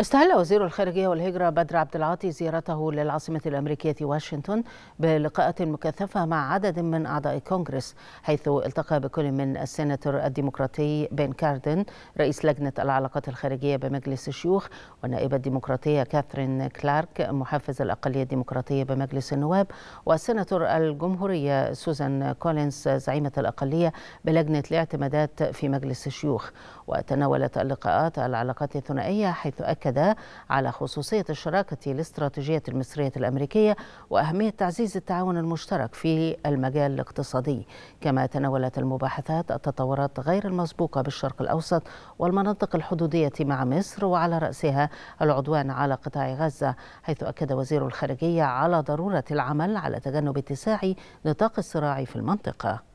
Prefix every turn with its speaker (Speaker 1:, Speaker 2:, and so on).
Speaker 1: استهل وزير الخارجية والهجرة بدر عبد العاطي زيارته للعاصمة الأمريكية واشنطن بلقاءات مكثفة مع عدد من أعضاء الكونغرس حيث التقى بكل من السناتور الديمقراطي بين كاردن رئيس لجنة العلاقات الخارجية بمجلس الشيوخ والنائبة الديمقراطية كاثرين كلارك محافظ الأقلية الديمقراطية بمجلس النواب والسناتور الجمهورية سوزان كولينز زعيمة الأقلية بلجنة الاعتمادات في مجلس الشيوخ وتناولت اللقاءات العلاقات الثنائية حيث أكد أكد على خصوصية الشراكة الاستراتيجية المصرية الأمريكية وأهمية تعزيز التعاون المشترك في المجال الاقتصادي كما تناولت المباحثات التطورات غير المسبوقة بالشرق الأوسط والمناطق الحدودية مع مصر وعلى رأسها العدوان على قطاع غزة حيث أكد وزير الخارجية على ضرورة العمل على تجنب اتساع نطاق الصراع في المنطقة